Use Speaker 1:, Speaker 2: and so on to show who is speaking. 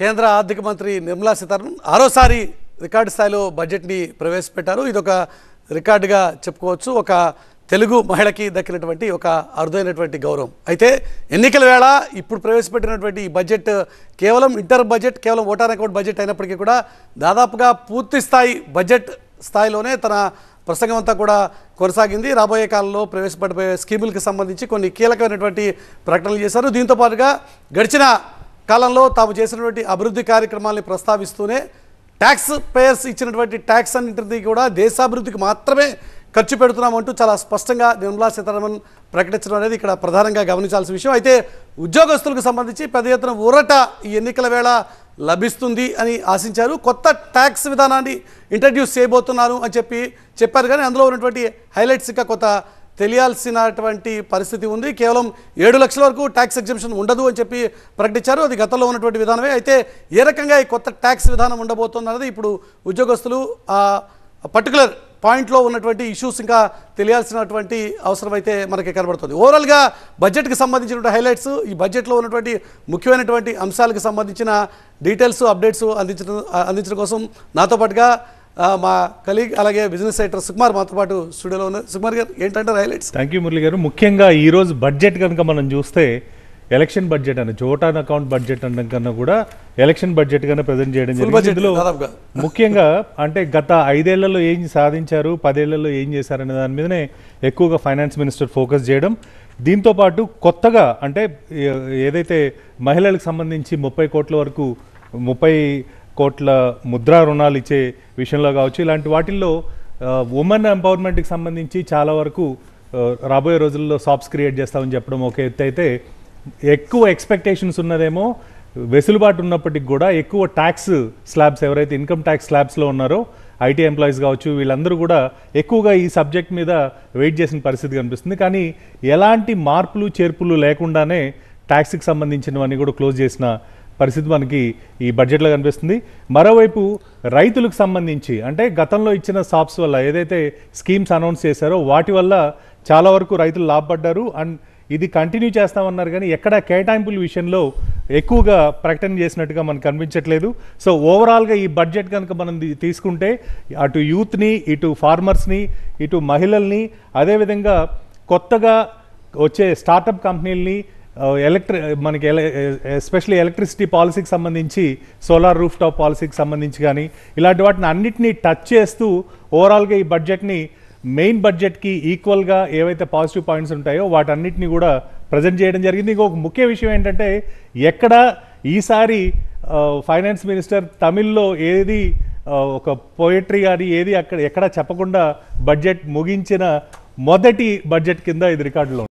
Speaker 1: కేంద్ర ఆర్థిక మంత్రి నిర్మలా సీతారామన్ ఆరోసారి రికార్డు స్థాయిలో బడ్జెట్ని ప్రవేశపెట్టారు ఇది ఒక రికార్డుగా చెప్పుకోవచ్చు ఒక తెలుగు మహిళకి దక్కినటువంటి ఒక అరుదైనటువంటి గౌరవం అయితే ఎన్నికల వేళ ఇప్పుడు ప్రవేశపెట్టినటువంటి ఈ బడ్జెట్ కేవలం ఇంటర్ బడ్జెట్ కేవలం ఓటార్ అకౌంట్ బడ్జెట్ అయినప్పటికీ కూడా దాదాపుగా పూర్తి స్థాయి బడ్జెట్ స్థాయిలోనే తన ప్రసంగం అంతా కూడా కొనసాగింది రాబోయే కాలంలో ప్రవేశపెట్టబోయే స్కీములకు సంబంధించి కొన్ని కీలకమైనటువంటి ప్రకటనలు చేశారు దీంతో పాటుగా గడిచిన కాలంలో తాము చేసినటువంటి అభివృద్ధి కార్యక్రమాల్ని ప్రస్తావిస్తూనే ట్యాక్స్ పేయర్స్ ఇచ్చినటువంటి ట్యాక్స్ అన్నింటిది కూడా దేశాభివృద్ధికి మాత్రమే ఖర్చు పెడుతున్నామంటూ చాలా స్పష్టంగా నిర్మలా సీతారామన్ ప్రకటించడం అనేది ఇక్కడ ప్రధానంగా గమనించాల్సిన విషయం అయితే ఉద్యోగస్తులకు సంబంధించి పెద్ద ఎత్తున ఊరట ఈ ఎన్నికల వేళ లభిస్తుంది అని ఆశించారు కొత్త ట్యాక్స్ విధానాన్ని ఇంట్రడ్యూస్ చేయబోతున్నారు అని చెప్పి చెప్పారు కానీ అందులో ఉన్నటువంటి హైలైట్స్ ఇంకా కొత్త తెలియాల్సినటువంటి పరిస్థితి ఉంది కేవలం ఏడు లక్షల వరకు ట్యాక్స్ ఎగ్జిబిషన్ ఉండదు అని చెప్పి ప్రకటించారు అది గతంలో ఉన్నటువంటి విధానమే అయితే ఏ రకంగా ఈ కొత్త ట్యాక్స్ విధానం ఉండబోతుంది ఇప్పుడు ఉద్యోగస్తులు పర్టికులర్ పాయింట్లో ఉన్నటువంటి ఇష్యూస్ ఇంకా తెలియాల్సినటువంటి అవసరం అయితే మనకి కనబడుతుంది ఓవరాల్గా బడ్జెట్కి సంబంధించినటువంటి హైలైట్స్ ఈ బడ్జెట్లో ఉన్నటువంటి ముఖ్యమైనటువంటి అంశాలకు సంబంధించిన డీటెయిల్స్ అప్డేట్స్ అందించడం అందించడం కోసం నాతో పాటుగా మా కలీగ్ అలాగే బిజినెస్ రైటర్ సుకుమార్ మాతో పాటు స్టూడియోలో ఉన్నారు సుకుమార్ గారు ఏంటంటే హైలైట్స్
Speaker 2: థ్యాంక్ యూ మురళి గారు ముఖ్యంగా ఈరోజు బడ్జెట్ కనుక మనం చూస్తే ఎలక్షన్ బడ్జెట్ అని జోటాన్ అకౌంట్ బడ్జెట్ అనడం కన్నా కూడా ఎలక్షన్ బడ్జెట్ కన్నా ప్రజెంట్ చేయడం జరిగింది ముఖ్యంగా అంటే గత ఐదేళ్లలో ఏం సాధించారు పదేళ్లలో ఏం చేశారనే దాని మీదనే ఎక్కువగా ఫైనాన్స్ మినిస్టర్ ఫోకస్ చేయడం దీంతోపాటు కొత్తగా అంటే ఏదైతే మహిళలకు సంబంధించి ముప్పై కోట్ల వరకు ముప్పై కోట్ల ముద్రా రుణాలు ఇచ్చే విషయంలో కావచ్చు ఇలాంటి వాటిల్లో ఉమెన్ ఎంపవర్మెంట్కి సంబంధించి చాలా వరకు రాబోయే రోజుల్లో షాప్స్ క్రియేట్ చేస్తామని చెప్పడం ఒక ఎత్తు అయితే ఎక్కువ ఎక్స్పెక్టేషన్స్ ఉన్నదేమో వెసులుబాటు ఉన్నప్పటికి కూడా ఎక్కువ ట్యాక్స్ స్లాబ్స్ ఎవరైతే ఇన్కమ్ ట్యాక్స్ స్లాబ్స్లో ఉన్నారో ఐటీ ఎంప్లాయీస్ కావచ్చు వీళ్ళందరూ కూడా ఎక్కువగా ఈ సబ్జెక్ట్ మీద వెయిట్ చేసిన పరిస్థితి కనిపిస్తుంది కానీ ఎలాంటి మార్పులు చేర్పులు లేకుండానే ట్యాక్స్కి సంబంధించినవన్నీ కూడా క్లోజ్ చేసిన పరిస్థితి మనకి ఈ బడ్జెట్లో కనిపిస్తుంది మరోవైపు రైతులకు సంబంధించి అంటే గతంలో ఇచ్చిన సాప్స్ వల్ల ఏదైతే స్కీమ్స్ అనౌన్స్ చేశారో వాటి వల్ల చాలా వరకు రైతులు లాభపడ్డారు అండ్ ఇది కంటిన్యూ చేస్తామన్నారు కానీ ఎక్కడ కేటాయింపుల విషయంలో ఎక్కువగా ప్రకటన చేసినట్టుగా మనకు కనిపించట్లేదు సో ఓవరాల్గా ఈ బడ్జెట్ కనుక మనం తీసుకుంటే అటు యూత్ని ఇటు ఫార్మర్స్ని ఇటు మహిళల్ని అదేవిధంగా కొత్తగా వచ్చే స్టార్టప్ కంపెనీలని ఎలక్ట్రి మనకి ఎస్పెషలీ ఎలక్ట్రిసిటీ పాలసీకి సంబంధించి సోలార్ రూఫ్ టాప్ పాలసీకి సంబంధించి కానీ ఇలాంటి వాటిని అన్నిటినీ టచ్ చేస్తూ ఓవరాల్గా ఈ బడ్జెట్ని మెయిన్ బడ్జెట్కి ఈక్వల్గా ఏవైతే పాజిటివ్ పాయింట్స్ ఉంటాయో వాటన్నిటిని కూడా ప్రజెంట్ చేయడం జరిగింది ఇంకొక ముఖ్య విషయం ఏంటంటే ఎక్కడ ఈసారి ఫైనాన్స్ మినిస్టర్ తమిళ్లో ఏది ఒక పోయిట్రీ కానీ ఏది అక్కడ ఎక్కడ చెప్పకుండా బడ్జెట్ ముగించిన మొదటి బడ్జెట్ కింద ఇది రికార్డులో